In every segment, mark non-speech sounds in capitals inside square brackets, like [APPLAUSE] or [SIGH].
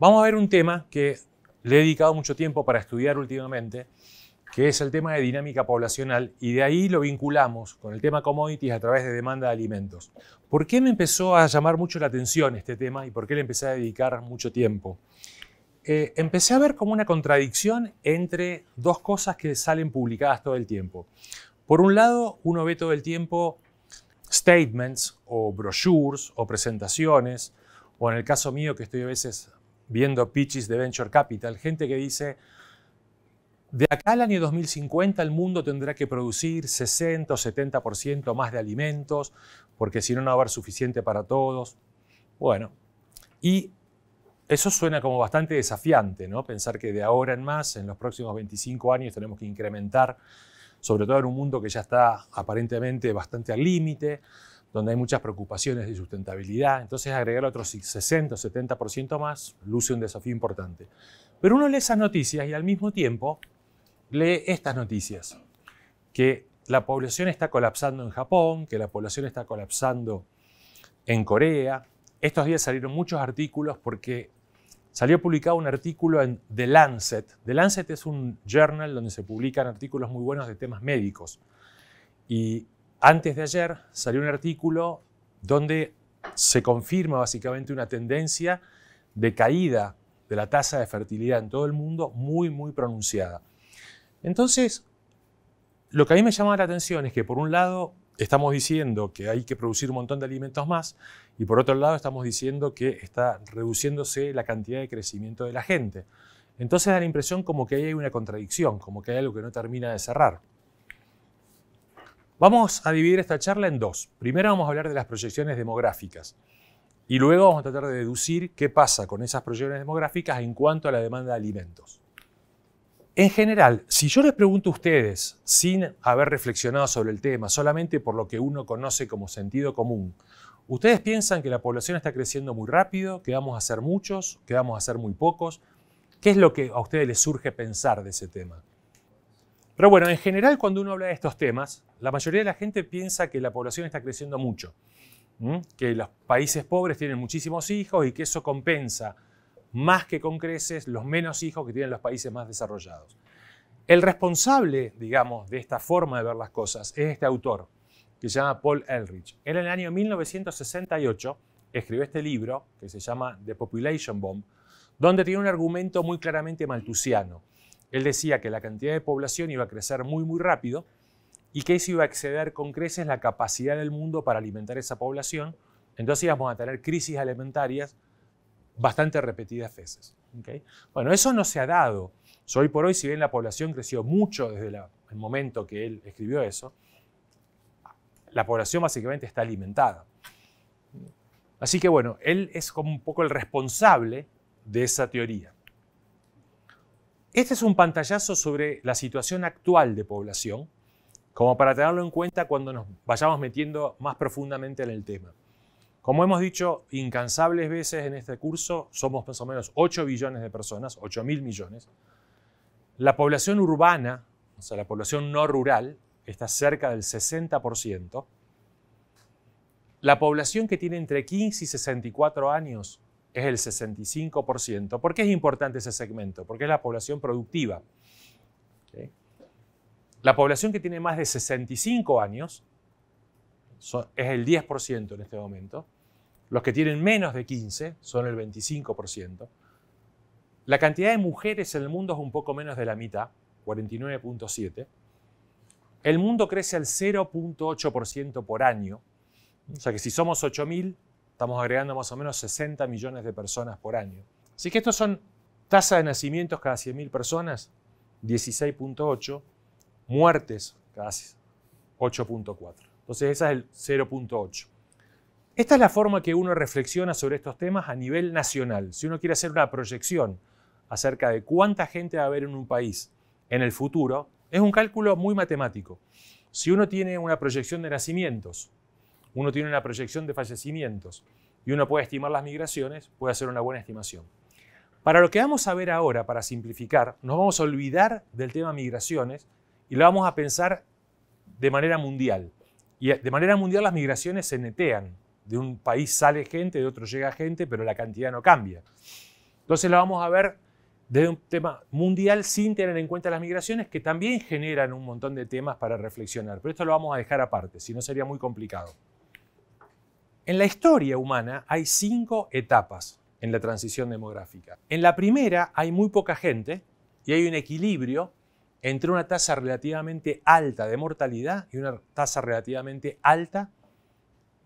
Vamos a ver un tema que le he dedicado mucho tiempo para estudiar últimamente, que es el tema de dinámica poblacional, y de ahí lo vinculamos con el tema commodities a través de demanda de alimentos. ¿Por qué me empezó a llamar mucho la atención este tema y por qué le empecé a dedicar mucho tiempo? Eh, empecé a ver como una contradicción entre dos cosas que salen publicadas todo el tiempo. Por un lado, uno ve todo el tiempo statements o brochures o presentaciones, o en el caso mío que estoy a veces viendo pitches de Venture Capital, gente que dice, de acá al año 2050 el mundo tendrá que producir 60 o 70% más de alimentos, porque si no, no va a haber suficiente para todos. Bueno, y eso suena como bastante desafiante, ¿no? Pensar que de ahora en más, en los próximos 25 años, tenemos que incrementar, sobre todo en un mundo que ya está aparentemente bastante al límite, donde hay muchas preocupaciones de sustentabilidad. Entonces, agregar otros 60 o 70% más luce un desafío importante. Pero uno lee esas noticias y al mismo tiempo lee estas noticias, que la población está colapsando en Japón, que la población está colapsando en Corea. Estos días salieron muchos artículos porque salió publicado un artículo en The Lancet. The Lancet es un journal donde se publican artículos muy buenos de temas médicos. Y antes de ayer salió un artículo donde se confirma básicamente una tendencia de caída de la tasa de fertilidad en todo el mundo muy, muy pronunciada. Entonces, lo que a mí me llama la atención es que por un lado estamos diciendo que hay que producir un montón de alimentos más y por otro lado estamos diciendo que está reduciéndose la cantidad de crecimiento de la gente. Entonces da la impresión como que hay una contradicción, como que hay algo que no termina de cerrar. Vamos a dividir esta charla en dos. Primero vamos a hablar de las proyecciones demográficas y luego vamos a tratar de deducir qué pasa con esas proyecciones demográficas en cuanto a la demanda de alimentos. En general, si yo les pregunto a ustedes, sin haber reflexionado sobre el tema, solamente por lo que uno conoce como sentido común, ¿ustedes piensan que la población está creciendo muy rápido, que vamos a ser muchos, que vamos a ser muy pocos? ¿Qué es lo que a ustedes les surge pensar de ese tema? Pero bueno, en general cuando uno habla de estos temas, la mayoría de la gente piensa que la población está creciendo mucho, que los países pobres tienen muchísimos hijos y que eso compensa más que con creces los menos hijos que tienen los países más desarrollados. El responsable, digamos, de esta forma de ver las cosas es este autor, que se llama Paul Elrich. Él en el año 1968 escribió este libro, que se llama The Population Bomb, donde tiene un argumento muy claramente maltusiano él decía que la cantidad de población iba a crecer muy, muy rápido y que eso iba a exceder con creces la capacidad del mundo para alimentar esa población. Entonces íbamos a tener crisis alimentarias bastante repetidas veces. Bueno, eso no se ha dado. hoy por hoy, si bien la población creció mucho desde el momento que él escribió eso, la población básicamente está alimentada. Así que bueno, él es como un poco el responsable de esa teoría. Este es un pantallazo sobre la situación actual de población, como para tenerlo en cuenta cuando nos vayamos metiendo más profundamente en el tema. Como hemos dicho incansables veces en este curso, somos más o menos 8 billones de personas, 8 mil millones. La población urbana, o sea, la población no rural, está cerca del 60%. La población que tiene entre 15 y 64 años es el 65%. ¿Por qué es importante ese segmento? Porque es la población productiva. La población que tiene más de 65 años es el 10% en este momento. Los que tienen menos de 15 son el 25%. La cantidad de mujeres en el mundo es un poco menos de la mitad, 49.7. El mundo crece al 0.8% por año. O sea que si somos 8.000, Estamos agregando más o menos 60 millones de personas por año. Así que estos son tasa de nacimientos cada 100.000 personas, 16.8, muertes cada 8.4. Entonces esa es el 0.8. Esta es la forma que uno reflexiona sobre estos temas a nivel nacional. Si uno quiere hacer una proyección acerca de cuánta gente va a haber en un país en el futuro, es un cálculo muy matemático. Si uno tiene una proyección de nacimientos uno tiene una proyección de fallecimientos y uno puede estimar las migraciones, puede hacer una buena estimación. Para lo que vamos a ver ahora, para simplificar, nos vamos a olvidar del tema migraciones y lo vamos a pensar de manera mundial. Y eh, de manera mundial las migraciones se netean. De un país sale gente, de otro llega gente, pero la cantidad no cambia. Entonces la vamos a ver desde un tema mundial sin tener en cuenta las migraciones, que también generan un montón de temas para reflexionar. Pero esto lo vamos a dejar aparte, si no sería muy complicado. En la historia humana hay cinco etapas en la transición demográfica. En la primera hay muy poca gente y hay un equilibrio entre una tasa relativamente alta de mortalidad y una tasa relativamente alta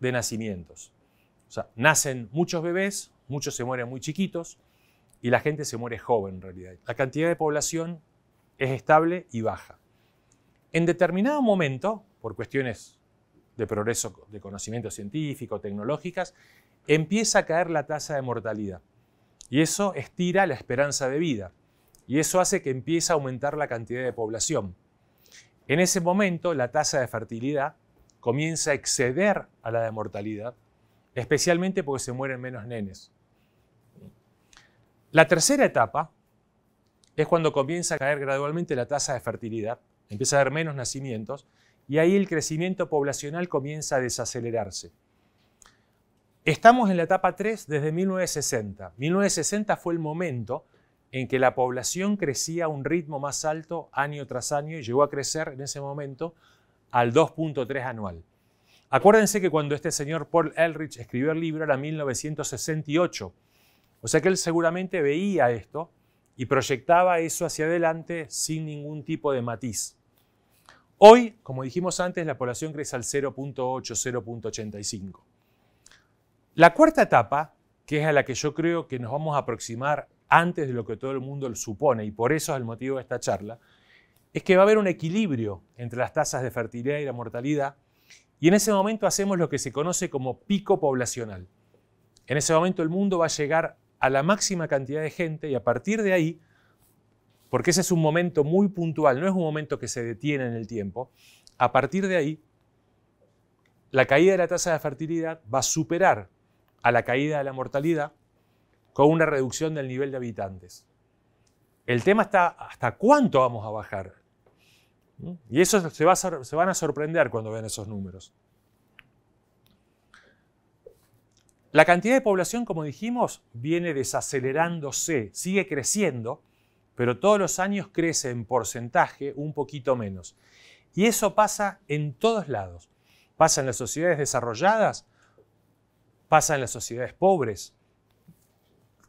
de nacimientos. O sea, nacen muchos bebés, muchos se mueren muy chiquitos y la gente se muere joven en realidad. La cantidad de población es estable y baja. En determinado momento, por cuestiones de progreso de conocimiento científico, tecnológicas, empieza a caer la tasa de mortalidad. Y eso estira la esperanza de vida. Y eso hace que empiece a aumentar la cantidad de población. En ese momento, la tasa de fertilidad comienza a exceder a la de mortalidad, especialmente porque se mueren menos nenes. La tercera etapa es cuando comienza a caer gradualmente la tasa de fertilidad, empieza a haber menos nacimientos, y ahí el crecimiento poblacional comienza a desacelerarse. Estamos en la etapa 3 desde 1960. 1960 fue el momento en que la población crecía a un ritmo más alto año tras año y llegó a crecer en ese momento al 2.3 anual. Acuérdense que cuando este señor Paul Elrich escribió el libro era 1968, o sea que él seguramente veía esto y proyectaba eso hacia adelante sin ningún tipo de matiz. Hoy, como dijimos antes, la población crece al 0.8, 0.85. La cuarta etapa, que es a la que yo creo que nos vamos a aproximar antes de lo que todo el mundo supone, y por eso es el motivo de esta charla, es que va a haber un equilibrio entre las tasas de fertilidad y la mortalidad, y en ese momento hacemos lo que se conoce como pico poblacional. En ese momento el mundo va a llegar a la máxima cantidad de gente y a partir de ahí porque ese es un momento muy puntual, no es un momento que se detiene en el tiempo, a partir de ahí, la caída de la tasa de fertilidad va a superar a la caída de la mortalidad con una reducción del nivel de habitantes. El tema está hasta cuánto vamos a bajar. Y eso se, van a sorprender cuando vean esos números. La cantidad de población, como dijimos, viene desacelerándose, sigue creciendo, pero todos los años crece en porcentaje un poquito menos. Y eso pasa en todos lados. Pasa en las sociedades desarrolladas, pasa en las sociedades pobres.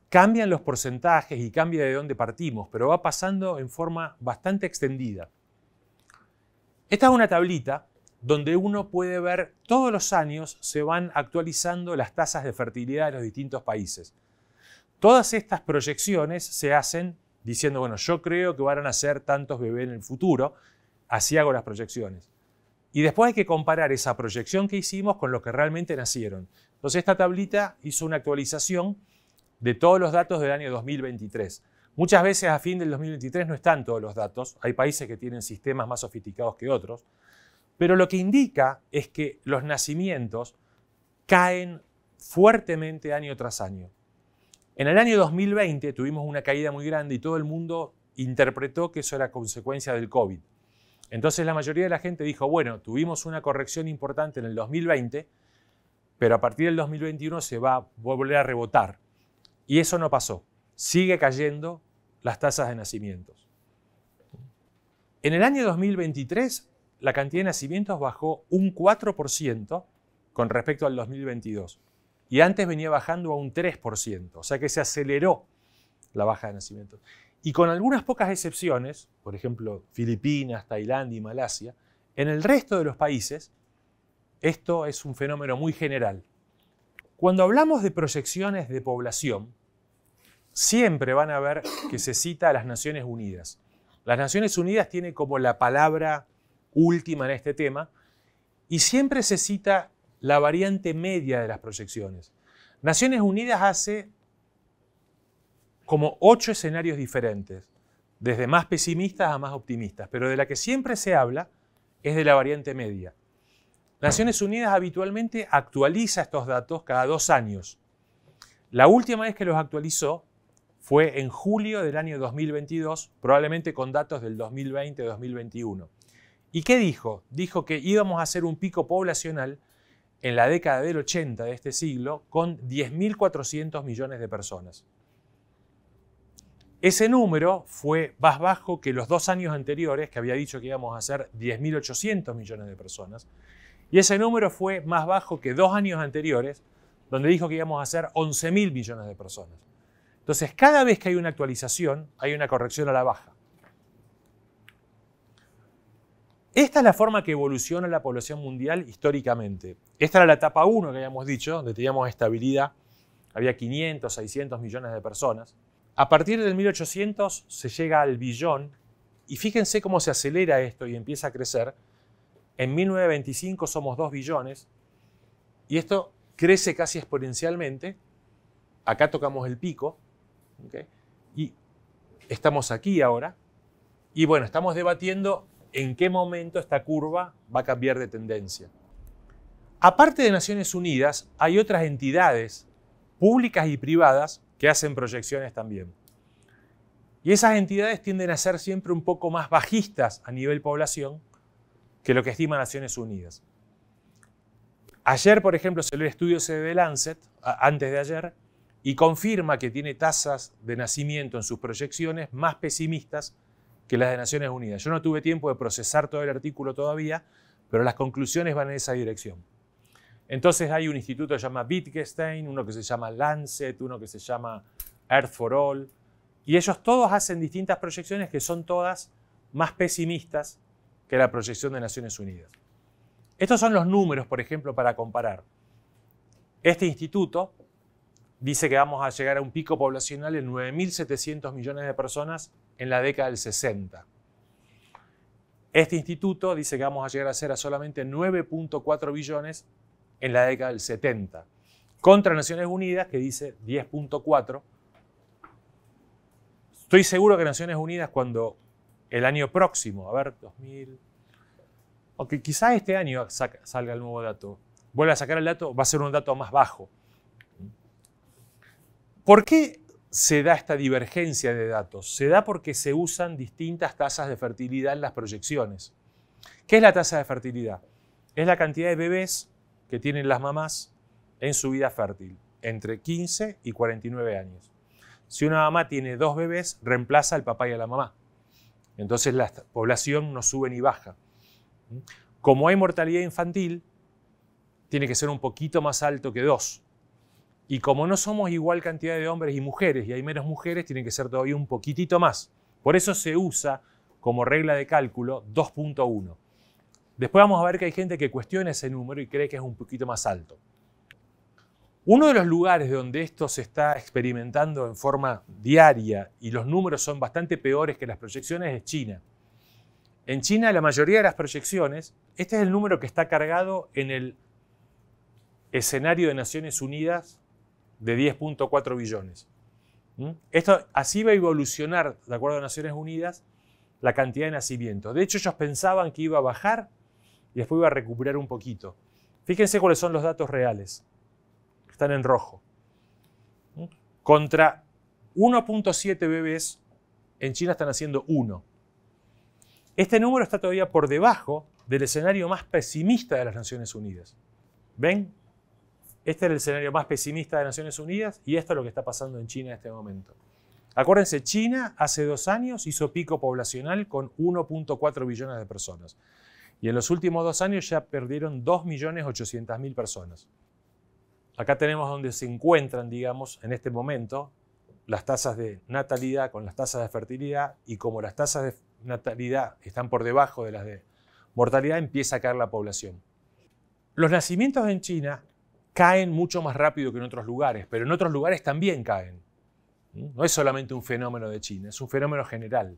Cambian los porcentajes y cambia de dónde partimos, pero va pasando en forma bastante extendida. Esta es una tablita donde uno puede ver todos los años se van actualizando las tasas de fertilidad de los distintos países. Todas estas proyecciones se hacen diciendo, bueno, yo creo que van a nacer tantos bebés en el futuro, así hago las proyecciones. Y después hay que comparar esa proyección que hicimos con lo que realmente nacieron. Entonces esta tablita hizo una actualización de todos los datos del año 2023. Muchas veces a fin del 2023 no están todos los datos, hay países que tienen sistemas más sofisticados que otros, pero lo que indica es que los nacimientos caen fuertemente año tras año. En el año 2020 tuvimos una caída muy grande y todo el mundo interpretó que eso era consecuencia del COVID. Entonces la mayoría de la gente dijo, bueno, tuvimos una corrección importante en el 2020, pero a partir del 2021 se va a volver a rebotar. Y eso no pasó. Sigue cayendo las tasas de nacimientos. En el año 2023, la cantidad de nacimientos bajó un 4% con respecto al 2022 y antes venía bajando a un 3%, o sea que se aceleró la baja de nacimientos. Y con algunas pocas excepciones, por ejemplo Filipinas, Tailandia y Malasia, en el resto de los países esto es un fenómeno muy general. Cuando hablamos de proyecciones de población, siempre van a ver que se cita a las Naciones Unidas. Las Naciones Unidas tiene como la palabra última en este tema y siempre se cita la variante media de las proyecciones. Naciones Unidas hace como ocho escenarios diferentes, desde más pesimistas a más optimistas, pero de la que siempre se habla es de la variante media. Naciones Unidas habitualmente actualiza estos datos cada dos años. La última vez que los actualizó fue en julio del año 2022, probablemente con datos del 2020-2021. ¿Y qué dijo? Dijo que íbamos a hacer un pico poblacional en la década del 80 de este siglo con 10.400 millones de personas. Ese número fue más bajo que los dos años anteriores, que había dicho que íbamos a ser 10.800 millones de personas, y ese número fue más bajo que dos años anteriores, donde dijo que íbamos a ser 11.000 millones de personas. Entonces, cada vez que hay una actualización, hay una corrección a la baja. Esta es la forma que evoluciona la población mundial históricamente. Esta era la etapa 1 que habíamos dicho, donde teníamos estabilidad, había 500, 600 millones de personas. A partir del 1800 se llega al billón y fíjense cómo se acelera esto y empieza a crecer. En 1925 somos 2 billones y esto crece casi exponencialmente. Acá tocamos el pico y estamos aquí ahora. Y bueno, estamos debatiendo en qué momento esta curva va a cambiar de tendencia. Aparte de Naciones Unidas, hay otras entidades públicas y privadas que hacen proyecciones también. Y esas entidades tienden a ser siempre un poco más bajistas a nivel población que lo que estima Naciones Unidas. Ayer, por ejemplo, se el estudio de Lancet, antes de ayer, y confirma que tiene tasas de nacimiento en sus proyecciones más pesimistas que las de Naciones Unidas. Yo no tuve tiempo de procesar todo el artículo todavía, pero las conclusiones van en esa dirección. Entonces hay un instituto que se llama Wittgenstein, uno que se llama Lancet, uno que se llama Earth for All, y ellos todos hacen distintas proyecciones que son todas más pesimistas que la proyección de Naciones Unidas. Estos son los números, por ejemplo, para comparar. Este instituto dice que vamos a llegar a un pico poblacional de 9.700 millones de personas en la década del 60. Este instituto dice que vamos a llegar a ser a solamente 9.4 billones en la década del 70, contra Naciones Unidas que dice 10.4. Estoy seguro que Naciones Unidas cuando el año próximo, a ver, 2000, aunque quizá este año salga el nuevo dato, vuelva a sacar el dato, va a ser un dato más bajo. ¿Por qué se da esta divergencia de datos? Se da porque se usan distintas tasas de fertilidad en las proyecciones. ¿Qué es la tasa de fertilidad? Es la cantidad de bebés que tienen las mamás en su vida fértil, entre 15 y 49 años. Si una mamá tiene dos bebés, reemplaza al papá y a la mamá. Entonces la población no sube ni baja. ¿Mm? Como hay mortalidad infantil, tiene que ser un poquito más alto que dos y como no somos igual cantidad de hombres y mujeres, y hay menos mujeres, tienen que ser todavía un poquitito más. Por eso se usa como regla de cálculo 2.1. Después vamos a ver que hay gente que cuestiona ese número y cree que es un poquito más alto. Uno de los lugares donde esto se está experimentando en forma diaria y los números son bastante peores que las proyecciones es China. En China la mayoría de las proyecciones, este es el número que está cargado en el escenario de Naciones Unidas de 10.4 billones. ¿Mm? Esto así va a evolucionar, de acuerdo a Naciones Unidas, la cantidad de nacimientos. De hecho, ellos pensaban que iba a bajar y después iba a recuperar un poquito. Fíjense cuáles son los datos reales. Están en rojo. ¿Mm? Contra 1.7 bebés, en China están haciendo 1. Este número está todavía por debajo del escenario más pesimista de las Naciones Unidas. ¿Ven? Este es el escenario más pesimista de Naciones Unidas y esto es lo que está pasando en China en este momento. Acuérdense, China hace dos años hizo pico poblacional con 1.4 billones de personas. Y en los últimos dos años ya perdieron 2.800.000 personas. Acá tenemos donde se encuentran, digamos, en este momento, las tasas de natalidad con las tasas de fertilidad y como las tasas de natalidad están por debajo de las de mortalidad, empieza a caer la población. Los nacimientos en China caen mucho más rápido que en otros lugares, pero en otros lugares también caen. ¿Mm? No es solamente un fenómeno de China, es un fenómeno general.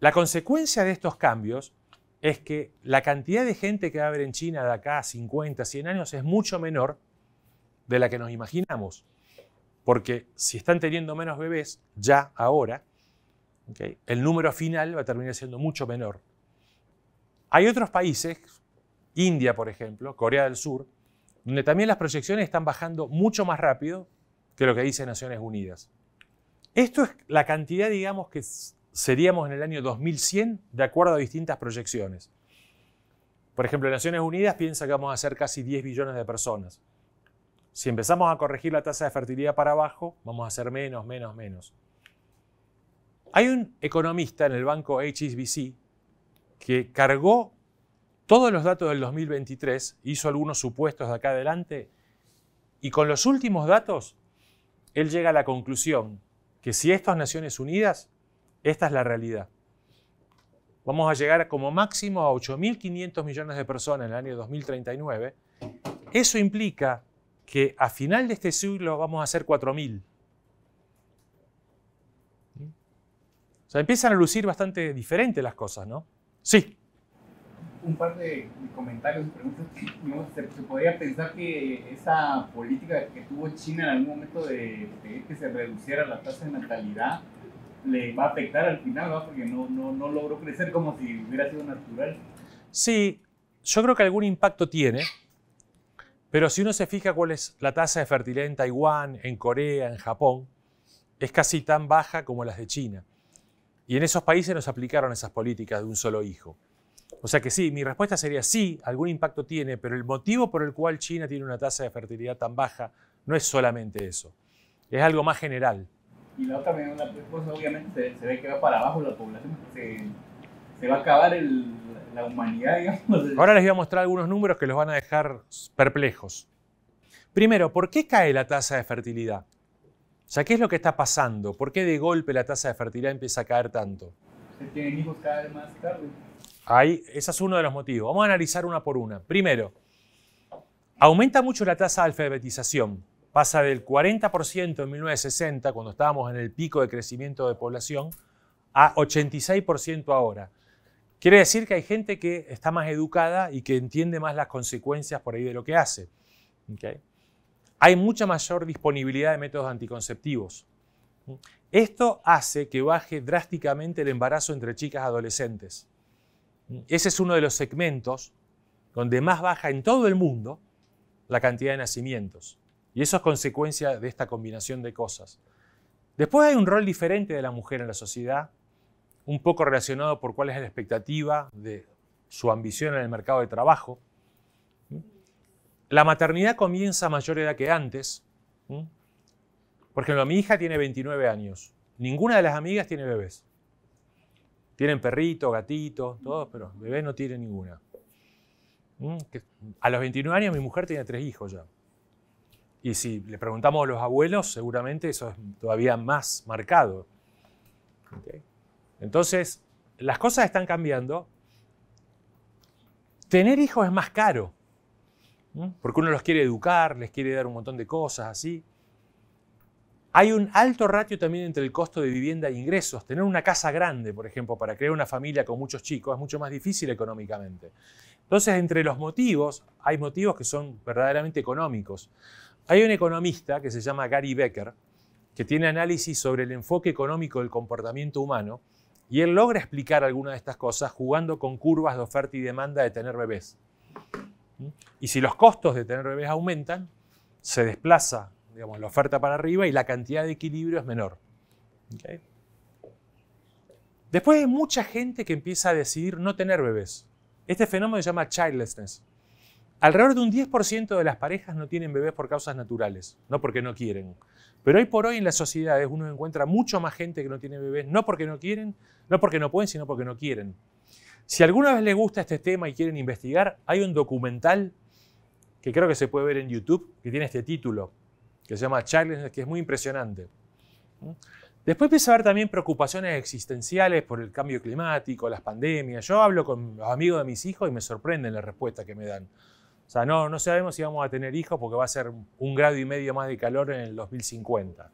La consecuencia de estos cambios es que la cantidad de gente que va a haber en China de acá a 50, 100 años es mucho menor de la que nos imaginamos. Porque si están teniendo menos bebés ya ahora, el número final va a terminar siendo mucho menor. Hay otros países, India por ejemplo, Corea del Sur, donde también las proyecciones están bajando mucho más rápido que lo que dice Naciones Unidas. Esto es la cantidad, digamos, que seríamos en el año 2100 de acuerdo a distintas proyecciones. Por ejemplo, Naciones Unidas piensa que vamos a ser casi 10 billones de personas. Si empezamos a corregir la tasa de fertilidad para abajo, vamos a ser menos, menos, menos. Hay un economista en el banco HSBC que cargó todos los datos del 2023, hizo algunos supuestos de acá adelante, y con los últimos datos, él llega a la conclusión que si estas Naciones Unidas, esta es la realidad. Vamos a llegar como máximo a 8.500 millones de personas en el año 2039. Eso implica que a final de este siglo vamos a ser 4.000. O sea, empiezan a lucir bastante diferentes las cosas, ¿no? Sí un par de, comentarios y preguntas. se, podría pensar que esa política que tuvo China en algún momento de, que se reduciera la tasa de natalidad le va a afectar al final, porque no, no, no logró crecer como si hubiera sido natural. Sí, yo creo que algún impacto tiene, pero si uno se fija cuál es la tasa de fertilidad en Taiwán, en Corea, en Japón, es casi tan baja como las de China. Y en esos países nos aplicaron esas políticas de un solo hijo. O sea que sí, mi respuesta sería sí, algún impacto tiene, pero el motivo por el cual China tiene una tasa de fertilidad tan baja no es solamente eso, es algo más general. Y la otra cosa, obviamente, se, ve que va para abajo la población, se, va a acabar la humanidad, digamos. Ahora les voy a mostrar algunos números que los van a dejar perplejos. Primero, ¿por qué cae la tasa de fertilidad? O sea, ¿qué es lo que está pasando? ¿Por qué de golpe la tasa de fertilidad empieza a caer tanto? Se tienen hijos cada vez más tarde. Ahí, ese es uno de los motivos. Vamos a analizar una por una. Primero, aumenta mucho la tasa de alfabetización. Pasa del 40% en 1960, cuando estábamos en el pico de crecimiento de población, a 86% ahora. Quiere decir que hay gente que está más educada y que entiende más las consecuencias por ahí de lo que hace. Hay mucha mayor disponibilidad de métodos anticonceptivos. Esto hace que baje drásticamente el embarazo entre chicas adolescentes. Ese es uno de los segmentos donde más baja en todo el mundo la cantidad de nacimientos. Y eso es consecuencia de esta combinación de cosas. Después hay un rol diferente de la mujer en la sociedad, un poco relacionado por cuál es la expectativa de su ambición en el mercado de trabajo. La maternidad comienza a mayor edad que antes. Por ejemplo, mi hija tiene 29 años. Ninguna de las amigas tiene bebés. Tienen perrito, gatito, todo, pero bebé no tiene ninguna. ¿Mm? A los 29 años mi mujer tenía tres hijos ya. Y si le preguntamos a los abuelos, seguramente eso es todavía más marcado. Entonces, las cosas están cambiando. Tener hijos es más caro, ¿Mm? porque uno los quiere educar, les quiere dar un montón de cosas así. Hay un alto ratio también entre el costo de vivienda e ingresos. Tener una casa grande, por ejemplo, para crear una familia con muchos chicos es mucho más difícil económicamente. Entonces, entre los motivos, hay motivos que son verdaderamente económicos. Hay un economista que se llama Gary Becker, que tiene análisis sobre el enfoque económico del comportamiento humano, y él logra explicar algunas de estas cosas jugando con curvas de oferta y demanda de tener bebés. ¿Mm? Y si los costos de tener bebés aumentan, se desplaza digamos, la oferta para arriba y la cantidad de equilibrio es menor. Después hay mucha gente que empieza a decidir no tener bebés. Este fenómeno se llama childlessness. Alrededor de un 10% de las parejas no tienen bebés por causas naturales, no porque no quieren. Pero hoy por hoy en las sociedades uno encuentra mucho más gente que no tiene bebés, no porque no quieren, no porque no pueden, sino porque no quieren. Si alguna vez les gusta este tema y quieren investigar, hay un documental que creo que se puede ver en YouTube que tiene este título, que se llama Charles que es muy impresionante. Después empieza a haber también preocupaciones existenciales por el cambio climático, las pandemias. Yo hablo con los amigos de mis hijos y me sorprenden las respuestas que me dan. O sea, no, no sabemos si vamos a tener hijos porque va a ser un grado y medio más de calor en el 2050.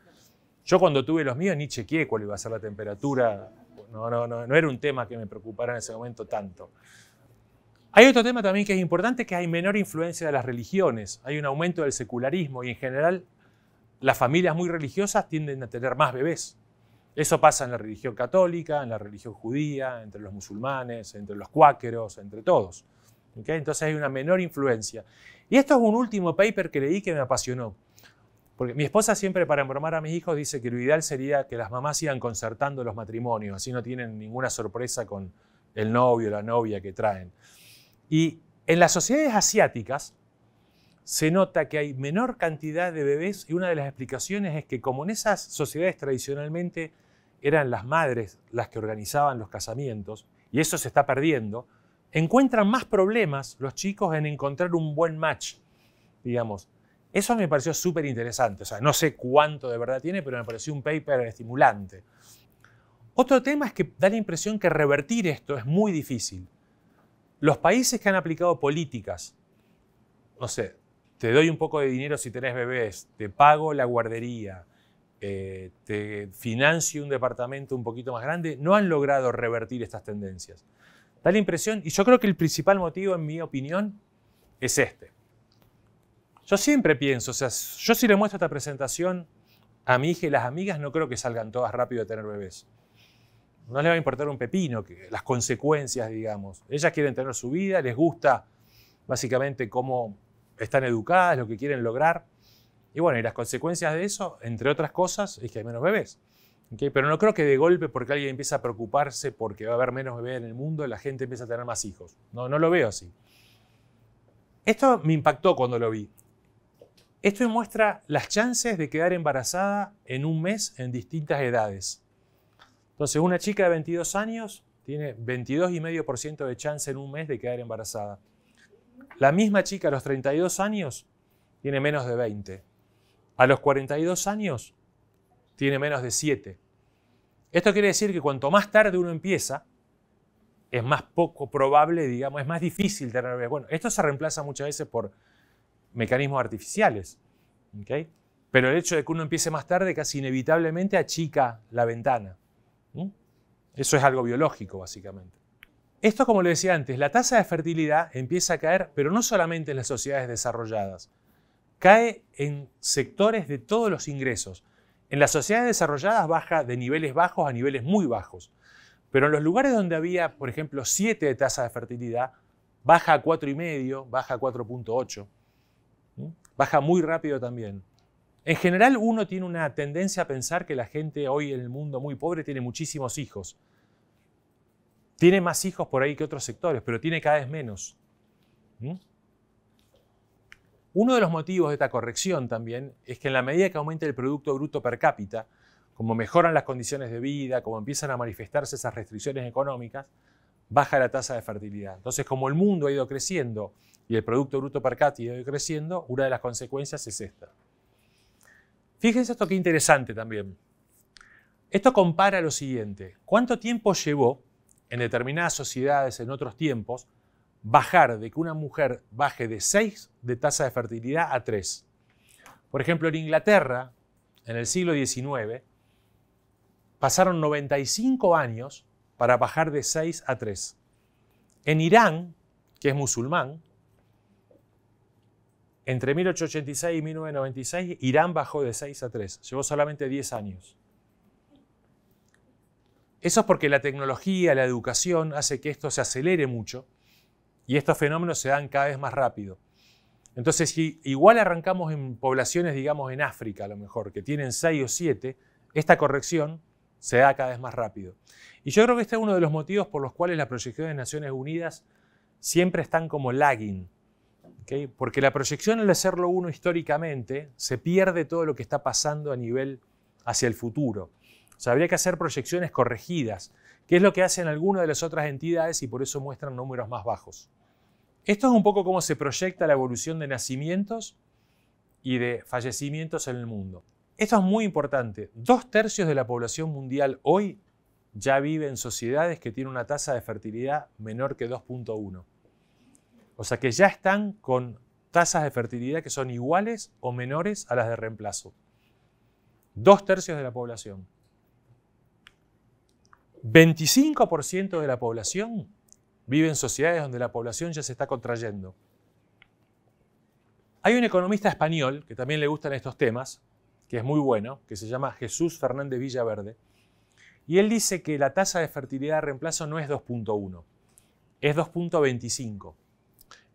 Yo cuando tuve los míos ni chequeé cuál iba a ser la temperatura. No, no, no, no era un tema que me preocupara en ese momento tanto. Hay otro tema también que es importante, que hay menor influencia de las religiones. Hay un aumento del secularismo y en general las familias muy religiosas tienden a tener más bebés. Eso pasa en la religión católica, en la religión judía, entre los musulmanes, entre los cuáqueros, entre todos. Entonces hay una menor influencia. Y esto es un último paper que leí que me apasionó. Porque mi esposa siempre para embromar a mis hijos dice que lo ideal sería que las mamás sigan concertando los matrimonios, así no tienen ninguna sorpresa con el novio o la novia que traen. Y en las sociedades asiáticas, se nota que hay menor cantidad de bebés y una de las explicaciones es que como en esas sociedades tradicionalmente eran las madres las que organizaban los casamientos, y eso se está perdiendo, encuentran más problemas los chicos en encontrar un buen match, digamos. Eso me pareció súper interesante, o sea, no sé cuánto de verdad tiene, pero me pareció un paper estimulante. Otro tema es que da la impresión que revertir esto es muy difícil. Los países que han aplicado políticas, no sé, te doy un poco de dinero si tenés bebés, te pago la guardería, eh, te financio un departamento un poquito más grande, no han logrado revertir estas tendencias. Da la impresión, y yo creo que el principal motivo, en mi opinión, es este. Yo siempre pienso, o sea, yo si le muestro esta presentación a mi hija y las amigas, no creo que salgan todas rápido a tener bebés. No les va a importar un pepino, que, las consecuencias, digamos. Ellas quieren tener su vida, les gusta básicamente cómo están educadas, lo que quieren lograr. Y bueno, y las consecuencias de eso, entre otras cosas, es que hay menos bebés. Pero no creo que de golpe, porque alguien empieza a preocuparse porque va a haber menos bebés en el mundo, la gente empieza a tener más hijos. No, no lo veo así. Esto me impactó cuando lo vi. Esto muestra las chances de quedar embarazada en un mes en distintas edades. Entonces, una chica de 22 años tiene 22,5% de chance en un mes de quedar embarazada. La misma chica a los 32 años tiene menos de 20. A los 42 años tiene menos de 7. Esto quiere decir que cuanto más tarde uno empieza, es más poco probable, digamos, es más difícil tener Bueno, esto se reemplaza muchas veces por mecanismos artificiales. Pero el hecho de que uno empiece más tarde casi inevitablemente achica la ventana. Eso es algo biológico, básicamente. Esto, como le decía antes, la tasa de fertilidad empieza a caer, pero no solamente en las sociedades desarrolladas, cae en sectores de todos los ingresos. En las sociedades desarrolladas baja de niveles bajos a niveles muy bajos, pero en los lugares donde había, por ejemplo, 7 de tasa de fertilidad, baja a 4,5, baja a 4,8, baja muy rápido también. En general uno tiene una tendencia a pensar que la gente hoy en el mundo muy pobre tiene muchísimos hijos. Tiene más hijos por ahí que otros sectores, pero tiene cada vez menos. ¿Mm? Uno de los motivos de esta corrección también es que en la medida que aumenta el Producto Bruto per cápita, como mejoran las condiciones de vida, como empiezan a manifestarse esas restricciones económicas, baja la tasa de fertilidad. Entonces, como el mundo ha ido creciendo y el Producto Bruto per cápita ha ido creciendo, una de las consecuencias es esta. Fíjense esto que interesante también. Esto compara lo siguiente. ¿Cuánto tiempo llevó en determinadas sociedades, en otros tiempos, bajar de que una mujer baje de 6 de tasa de fertilidad a 3. Por ejemplo, en Inglaterra, en el siglo XIX, pasaron 95 años para bajar de 6 a 3. En Irán, que es musulmán, entre 1886 y 1996, Irán bajó de 6 a 3, llevó solamente 10 años. Eso es porque la tecnología, la educación hace que esto se acelere mucho y estos fenómenos se dan cada vez más rápido. Entonces, si igual arrancamos en poblaciones, digamos, en África a lo mejor, que tienen 6 o 7, esta corrección se da cada vez más rápido. Y yo creo que este es uno de los motivos por los cuales las proyecciones de Naciones Unidas siempre están como lagging. Porque la proyección al hacerlo uno históricamente, se pierde todo lo que está pasando a nivel hacia el futuro sea, habría que hacer proyecciones corregidas, que es lo que hacen algunas de las otras entidades y por eso muestran números más bajos. Esto es un poco cómo se proyecta la evolución de nacimientos y de fallecimientos en el mundo. Esto es muy importante. Dos tercios de la población mundial hoy ya vive en sociedades que tienen una tasa de fertilidad menor que 2.1. O sea que ya están con tasas de fertilidad que son iguales o menores a las de reemplazo. Dos tercios de la población. 25% de la población vive en sociedades donde la población ya se está contrayendo. Hay un economista español que también le gustan estos temas, que es muy bueno, que se llama Jesús Fernández Villaverde, y él dice que la tasa de fertilidad de reemplazo no es 2.1, es 2.25.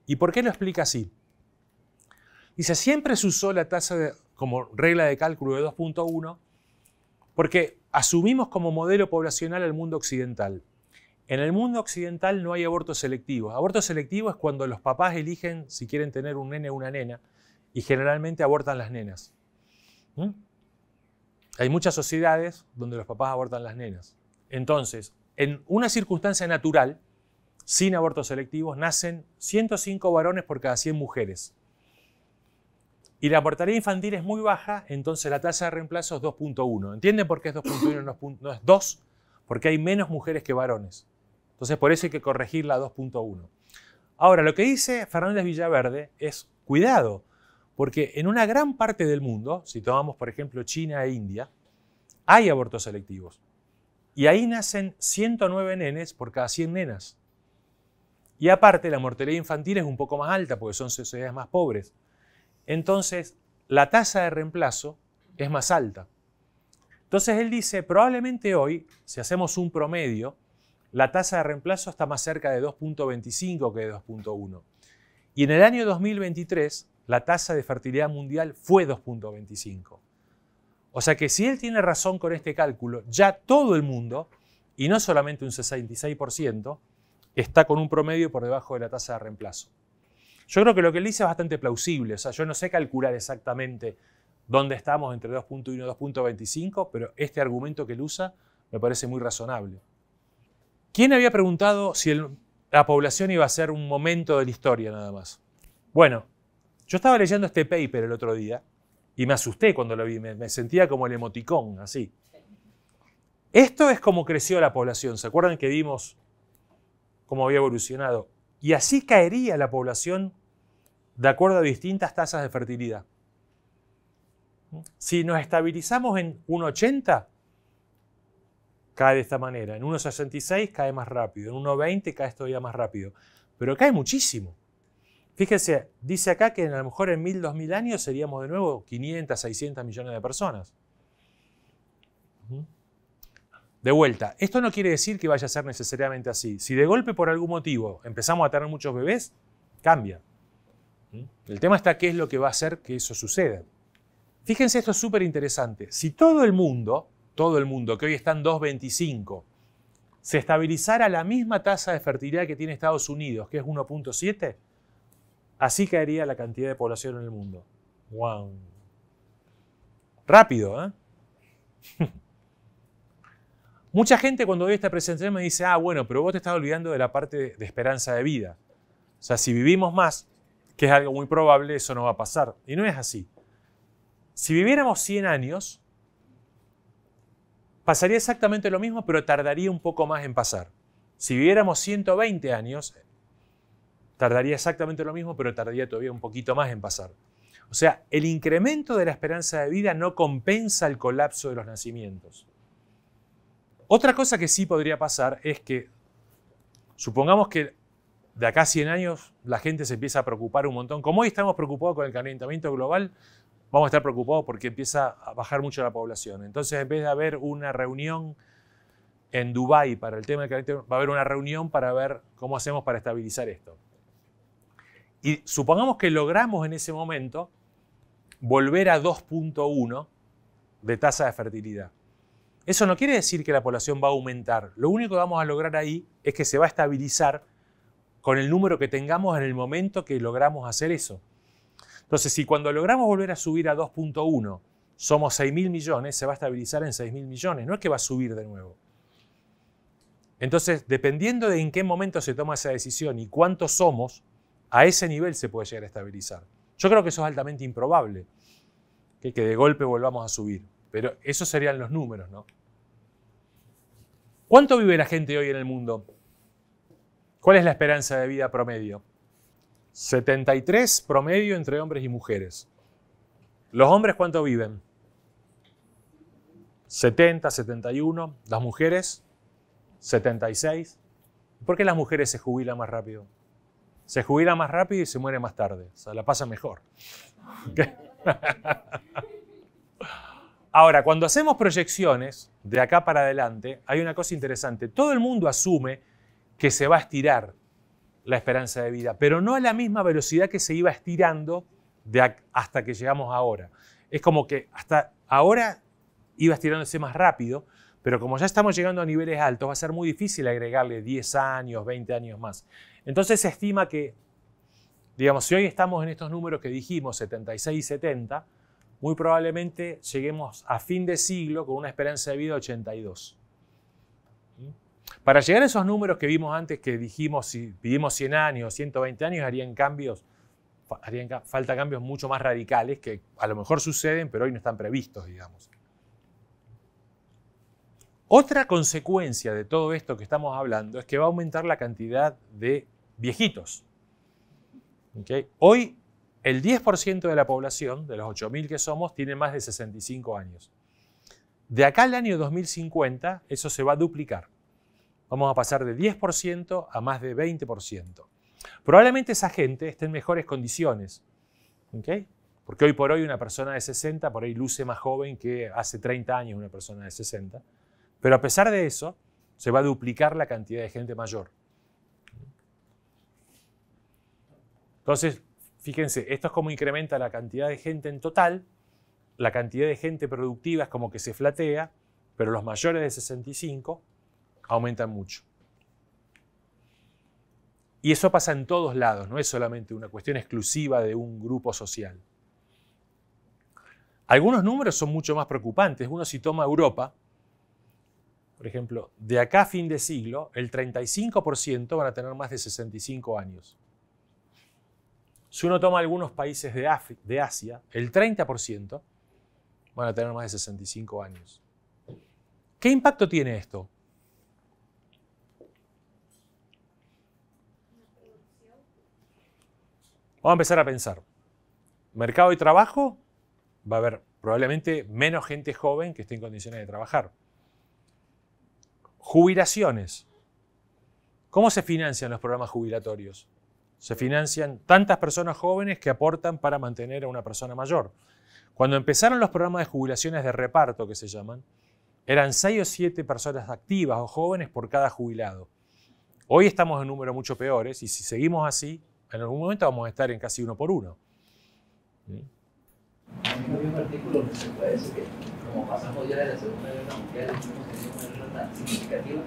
¿Y por qué lo explica así? Dice, siempre se usó la tasa como regla de cálculo de 2.1 porque asumimos como modelo poblacional al mundo occidental. En el mundo occidental no hay abortos selectivos. Aborto selectivo es cuando los papás eligen si quieren tener un nene o una nena y generalmente abortan las nenas. ¿Mm? Hay muchas sociedades donde los papás abortan las nenas. Entonces, en una circunstancia natural, sin abortos selectivos, nacen 105 varones por cada 100 mujeres y la mortalidad infantil es muy baja, entonces la tasa de reemplazo es 2.1. ¿Entienden por qué es 2.1 no es 2? Porque hay menos mujeres que varones. Entonces por eso hay que corregir la 2.1. Ahora, lo que dice Fernández Villaverde es cuidado, porque en una gran parte del mundo, si tomamos por ejemplo China e India, hay abortos selectivos. Y ahí nacen 109 nenes por cada 100 nenas. Y aparte la mortalidad infantil es un poco más alta porque son sociedades más pobres entonces la tasa de reemplazo es más alta. Entonces él dice, probablemente hoy, si hacemos un promedio, la tasa de reemplazo está más cerca de 2.25 que de 2.1. Y en el año 2023, la tasa de fertilidad mundial fue 2.25. O sea que si él tiene razón con este cálculo, ya todo el mundo, y no solamente un 66%, está con un promedio por debajo de la tasa de reemplazo. Yo creo que lo que él dice es bastante plausible, o sea, yo no sé calcular exactamente dónde estamos entre 2.1 y 2.25, pero este argumento que él usa me parece muy razonable. ¿Quién había preguntado si la población iba a ser un momento de la historia nada más? Bueno, yo estaba leyendo este paper el otro día y me asusté cuando lo vi, me, sentía como el emoticón, así. Esto es como creció la población, ¿se acuerdan que vimos cómo había evolucionado? Y así caería la población de acuerdo a distintas tasas de fertilidad. Si nos estabilizamos en 1,80, cae de esta manera. En 1,66 cae más rápido. En 1,20 cae todavía más rápido. Pero cae muchísimo. Fíjense, dice acá que a lo mejor en 1000, 2000 años seríamos de nuevo 500, 600 millones de personas. De vuelta, esto no quiere decir que vaya a ser necesariamente así. Si de golpe por algún motivo empezamos a tener muchos bebés, cambia. ¿Mm? El tema está qué es lo que va a hacer que eso suceda. Fíjense, esto es súper interesante. Si todo el mundo, todo el mundo, que hoy están 2.25, se estabilizara la misma tasa de fertilidad que tiene Estados Unidos, que es 1.7, así caería la cantidad de población en el mundo. ¡Wow! Rápido, ¿eh? [LAUGHS] Mucha gente cuando ve esta presentación me dice, ah, bueno, pero vos te estás olvidando de la parte de esperanza de vida. O sea, si vivimos más, que es algo muy probable, eso no va a pasar. Y no es así. Si viviéramos 100 años, pasaría exactamente lo mismo, pero tardaría un poco más en pasar. Si viviéramos 120 años, tardaría exactamente lo mismo, pero tardaría todavía un poquito más en pasar. O sea, el incremento de la esperanza de vida no compensa el colapso de los nacimientos. Otra cosa que sí podría pasar es que, supongamos que de acá a 100 años la gente se empieza a preocupar un montón. Como hoy estamos preocupados con el calentamiento global, vamos a estar preocupados porque empieza a bajar mucho la población. Entonces, en vez de haber una reunión en Dubái para el tema del calentamiento, va a haber una reunión para ver cómo hacemos para estabilizar esto. Y supongamos que logramos en ese momento volver a 2.1 de tasa de fertilidad. Eso no quiere decir que la población va a aumentar. Lo único que vamos a lograr ahí es que se va a estabilizar con el número que tengamos en el momento que logramos hacer eso. Entonces, si cuando logramos volver a subir a 2.1 somos 6.000 millones, se va a estabilizar en 6.000 millones, no es que va a subir de nuevo. Entonces, dependiendo de en qué momento se toma esa decisión y cuántos somos, a ese nivel se puede llegar a estabilizar. Yo creo que eso es altamente improbable, que, que de golpe volvamos a subir. Pero esos serían los números, ¿no? ¿Cuánto vive la gente hoy en el mundo? ¿Cuál es la esperanza de vida promedio? 73 promedio entre hombres y mujeres. ¿Los hombres cuánto viven? 70, 71. ¿Las mujeres? 76. ¿Por qué las mujeres se jubilan más rápido? Se jubilan más rápido y se mueren más tarde. O sea, la pasan mejor. [LAUGHS] Ahora, cuando hacemos proyecciones de acá para adelante, hay una cosa interesante. Todo el mundo asume que se va a estirar la esperanza de vida, pero no a la misma velocidad que se iba estirando hasta que llegamos ahora. Es como que hasta ahora iba estirándose más rápido, pero como ya estamos llegando a niveles altos, va a ser muy difícil agregarle 10 años, 20 años más. Entonces se estima que, digamos, si hoy estamos en estos números que dijimos, 76 y 70, muy probablemente lleguemos a fin de siglo con una esperanza de vida de 82. Para llegar a esos números que vimos antes, que dijimos, si vivimos 100 años, 120 años, harían cambios, harían falta cambios mucho más radicales que a lo mejor suceden, pero hoy no están previstos, digamos. Otra consecuencia de todo esto que estamos hablando es que va a aumentar la cantidad de viejitos. Hoy el 10% de la población, de los 8.000 que somos, tiene más de 65 años. De acá al año 2050, eso se va a duplicar. Vamos a pasar de 10% a más de 20%. Probablemente esa gente esté en mejores condiciones. Porque hoy por hoy una persona de 60 por ahí luce más joven que hace 30 años una persona de 60. Pero a pesar de eso, se va a duplicar la cantidad de gente mayor. Entonces, Fíjense, esto es como incrementa la cantidad de gente en total, la cantidad de gente productiva es como que se flatea, pero los mayores de 65 aumentan mucho. Y eso pasa en todos lados, no es solamente una cuestión exclusiva de un grupo social. Algunos números son mucho más preocupantes. Uno si toma Europa, por ejemplo, de acá a fin de siglo, el 35% van a tener más de 65 años. Si uno toma algunos países de, Asia, el 30% van a tener más de 65 años. ¿Qué impacto tiene esto? Vamos a empezar a pensar. Mercado de trabajo, va a haber probablemente menos gente joven que esté en condiciones de trabajar. Jubilaciones. ¿Cómo se financian los programas jubilatorios? Se financian tantas personas jóvenes que aportan para mantener a una persona mayor. Cuando empezaron los programas de jubilaciones de reparto, que se llaman, eran seis o siete personas activas o jóvenes por cada jubilado. Hoy estamos en números mucho peores y si seguimos así, en algún momento vamos a estar en casi uno por uno. como pasamos de la Segunda una significativa,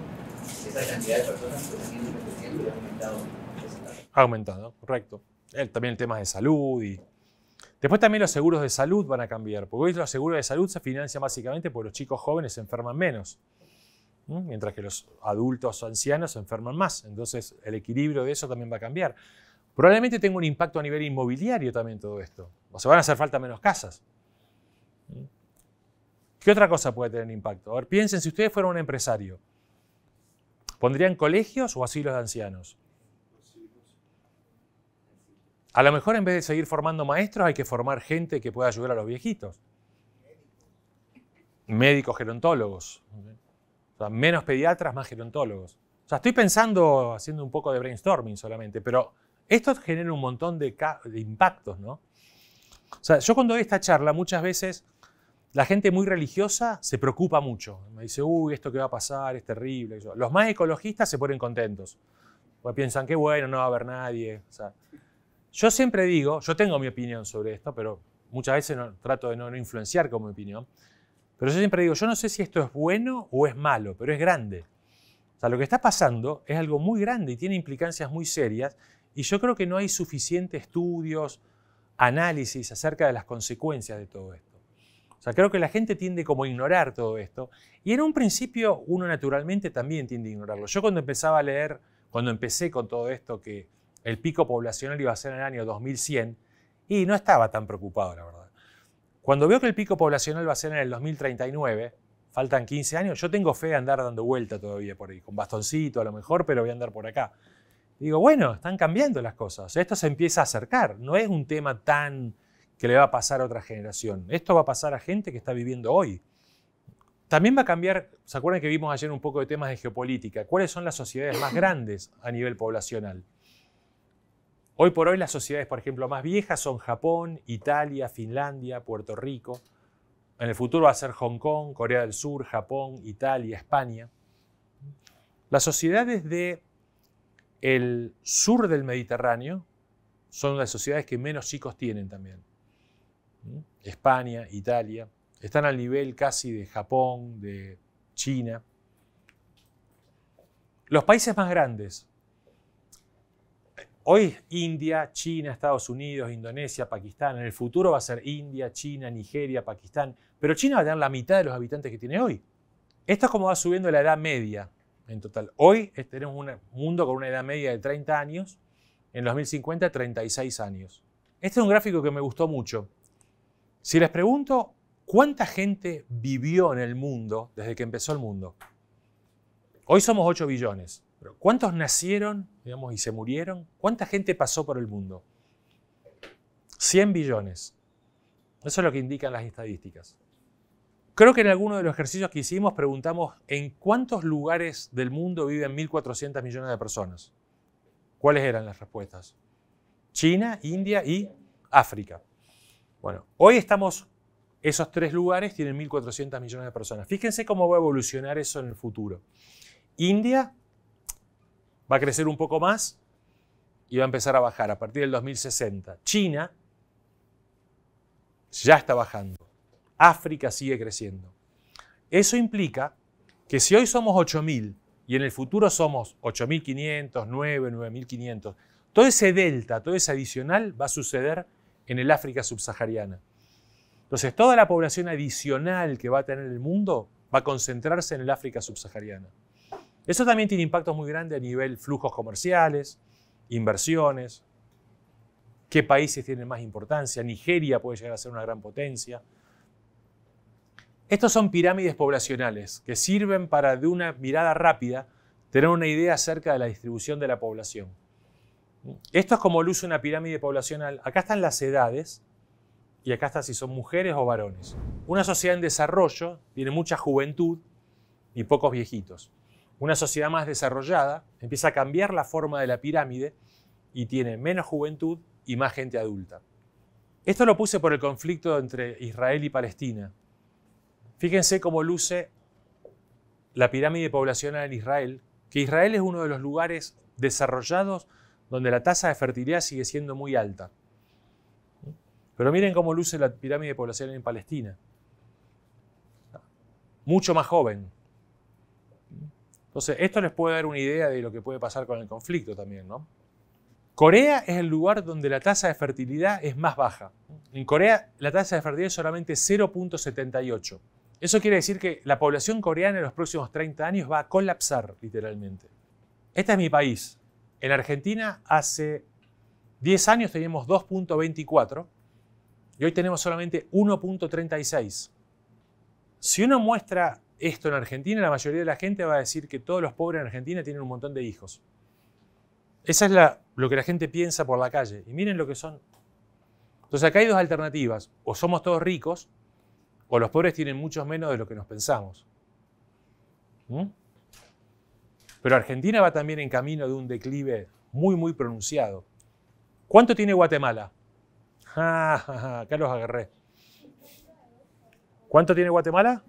esa cantidad de personas que ha aumentado, correcto. también el tema de salud y... Después también los seguros de salud van a cambiar, porque hoy los seguros de salud se financian básicamente porque los chicos jóvenes se enferman menos, mientras que los adultos o ancianos se enferman más. Entonces el equilibrio de eso también va a cambiar. Probablemente tenga un impacto a nivel inmobiliario también todo esto. O sea, van a hacer falta menos casas. ¿Qué otra cosa puede tener impacto? A ver, piensen, si ustedes fueran un empresario, ¿pondrían colegios o asilos de ancianos? A lo mejor en vez de seguir formando maestros hay que formar gente que pueda ayudar a los viejitos. Médicos gerontólogos. menos pediatras, más gerontólogos. O sea, estoy pensando, haciendo un poco de brainstorming solamente, pero esto genera un montón de, impactos, ¿no? O sea, yo cuando doy esta charla muchas veces la gente muy religiosa se preocupa mucho. Me dice, uy, esto que va a pasar es terrible. Los más ecologistas se ponen contentos. Porque piensan, qué bueno, no va a haber nadie. Yo siempre digo, yo tengo mi opinión sobre esto, pero muchas veces no, trato de no, no influenciar con mi opinión, pero yo siempre digo, yo no sé si esto es bueno o es malo, pero es grande. O sea, lo que está pasando es algo muy grande y tiene implicancias muy serias y yo creo que no hay suficientes estudios, análisis acerca de las consecuencias de todo esto. O sea, creo que la gente tiende como a ignorar todo esto. Y en un principio uno naturalmente también tiende a ignorarlo. Yo cuando empezaba a leer, cuando empecé con todo esto que el pico poblacional iba a ser en el año 2100 y no estaba tan preocupado, la verdad. Cuando veo que el pico poblacional va a ser en el 2039, faltan 15 años, yo tengo fe de andar dando vuelta todavía por ahí, con bastoncito a lo mejor, pero voy a andar por acá. digo, bueno, están cambiando las cosas, esto se empieza a acercar, no es un tema tan que le va a pasar a otra generación, esto va a pasar a gente que está viviendo hoy. También va a cambiar, ¿se acuerdan que vimos ayer un poco de temas de geopolítica? ¿Cuáles son las sociedades más grandes a nivel poblacional? Hoy por hoy las sociedades, por ejemplo, más viejas son Japón, Italia, Finlandia, Puerto Rico. En el futuro va a ser Hong Kong, Corea del Sur, Japón, Italia, España. Las sociedades del el sur del Mediterráneo son las sociedades que menos chicos tienen también. España, Italia, están al nivel casi de Japón, de China. Los países más grandes, Hoy India, China, Estados Unidos, Indonesia, Pakistán. En el futuro va a ser India, China, Nigeria, Pakistán. Pero China va a tener la mitad de los habitantes que tiene hoy. Esto es como va subiendo la edad media en total. Hoy tenemos un mundo con una edad media de 30 años. En 2050, 36 años. Este es un gráfico que me gustó mucho. Si les pregunto cuánta gente vivió en el mundo desde que empezó el mundo. Hoy somos 8 billones. ¿cuántos nacieron digamos, y se murieron? ¿Cuánta gente pasó por el mundo? 100 billones. Eso es lo que indican las estadísticas. Creo que en alguno de los ejercicios que hicimos preguntamos en cuántos lugares del mundo viven 1.400 millones de personas. ¿Cuáles eran las respuestas? China, India y África. Bueno, hoy estamos, esos tres lugares tienen 1.400 millones de personas. Fíjense cómo va a evolucionar eso en el futuro. India va a crecer un poco más y va a empezar a bajar a partir del 2060. China ya está bajando. África sigue creciendo. Eso implica que si hoy somos 8.000 y en el futuro somos 8.500, 9, 9.500, todo ese delta, todo ese adicional va a suceder en el África subsahariana. Entonces, toda la población adicional que va a tener el mundo va a concentrarse en el África subsahariana. Eso también tiene impactos muy grandes a nivel flujos comerciales, inversiones, qué países tienen más importancia, Nigeria puede llegar a ser una gran potencia. Estos son pirámides poblacionales que sirven para de una mirada rápida tener una idea acerca de la distribución de la población. Esto es como luce una pirámide poblacional. Acá están las edades y acá está si son mujeres o varones. Una sociedad en desarrollo tiene mucha juventud y pocos viejitos. Una sociedad más desarrollada empieza a cambiar la forma de la pirámide y tiene menos juventud y más gente adulta. Esto lo puse por el conflicto entre Israel y Palestina. Fíjense cómo luce la pirámide poblacional en Israel, que Israel es uno de los lugares desarrollados donde la tasa de fertilidad sigue siendo muy alta. Pero miren cómo luce la pirámide poblacional en Palestina. Mucho más joven, entonces, esto les puede dar una idea de lo que puede pasar con el conflicto también, ¿no? Corea es el lugar donde la tasa de fertilidad es más baja. En Corea la tasa de fertilidad es solamente 0.78. Eso quiere decir que la población coreana en los próximos 30 años va a colapsar, literalmente. Este es mi país. En Argentina hace 10 años teníamos 2.24 y hoy tenemos solamente 1.36. Si uno muestra esto en Argentina, la mayoría de la gente va a decir que todos los pobres en Argentina tienen un montón de hijos. Esa es lo que la gente piensa por la calle. Y miren lo que son. Entonces acá hay dos alternativas. O somos todos ricos, o los pobres tienen muchos menos de lo que nos pensamos. ¿Mm? Pero Argentina va también en camino de un declive muy, muy pronunciado. ¿Cuánto tiene Guatemala? Ja, [LAUGHS] acá los agarré. ¿Cuánto tiene Guatemala?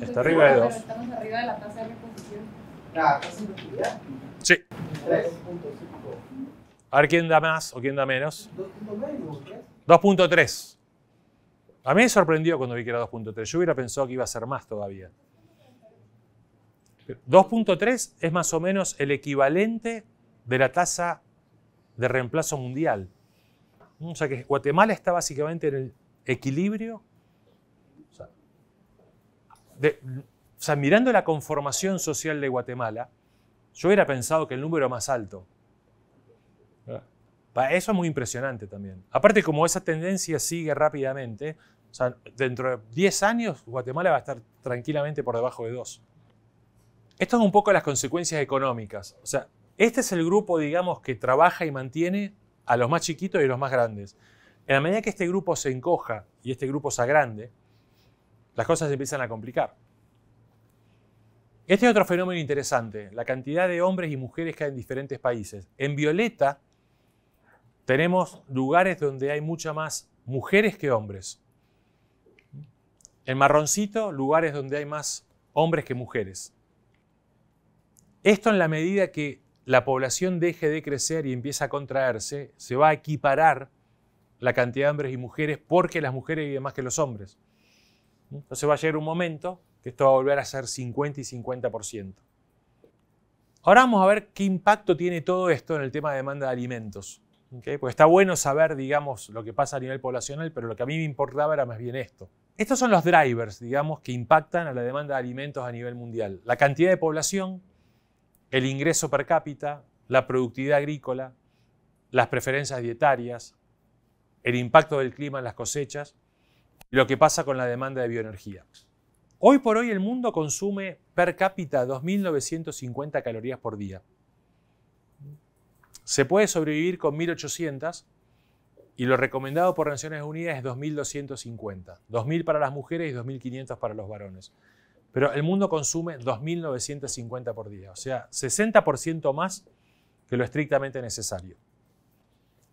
Está arriba de 2. Estamos arriba de la tasa de reposición. ¿La ah, tasa Sí. 3.5. A ver quién da más o quién da menos. 2.3. A mí me sorprendió cuando vi que era 2.3. Yo hubiera pensado que iba a ser más todavía. 2.3 es más o menos el equivalente de la tasa de reemplazo mundial. O sea que Guatemala está básicamente en el equilibrio. O sea, o sea, mirando la conformación social de Guatemala, yo hubiera pensado que el número más alto. Ah. Eso es muy impresionante también. Aparte, como esa tendencia sigue rápidamente, dentro de 10 años Guatemala va a estar tranquilamente por debajo de 2. Esto es un poco las consecuencias económicas. O sea, este es el grupo, digamos, que trabaja y mantiene a los más chiquitos y a los más grandes. En la medida que este grupo se encoja y este grupo se agrande, las cosas empiezan a complicar. Este es otro fenómeno interesante, la cantidad de hombres y mujeres que hay en diferentes países. En Violeta tenemos lugares donde hay mucha más mujeres que hombres. En Marroncito, lugares donde hay más hombres que mujeres. Esto en la medida que la población deje de crecer y empieza a contraerse, se va a equiparar la cantidad de hombres y mujeres porque las mujeres viven más que los hombres. Entonces va a llegar un momento que esto va a volver a ser 50 y 50%. Ahora vamos a ver qué impacto tiene todo esto en el tema de demanda de alimentos. ¿okay? Porque está bueno saber, digamos, lo que pasa a nivel poblacional, pero lo que a mí me importaba era más bien esto. Estos son los drivers, digamos, que impactan a la demanda de alimentos a nivel mundial. La cantidad de población, el ingreso per cápita, la productividad agrícola, las preferencias dietarias, el impacto del clima en las cosechas lo que pasa con la demanda de bioenergía. Hoy por hoy el mundo consume per cápita 2.950 calorías por día. Se puede sobrevivir con 1.800 y lo recomendado por Naciones Unidas es 2.250. 2.000 para las mujeres y 2.500 para los varones. Pero el mundo consume 2.950 por día, o sea, 60% más que lo estrictamente necesario.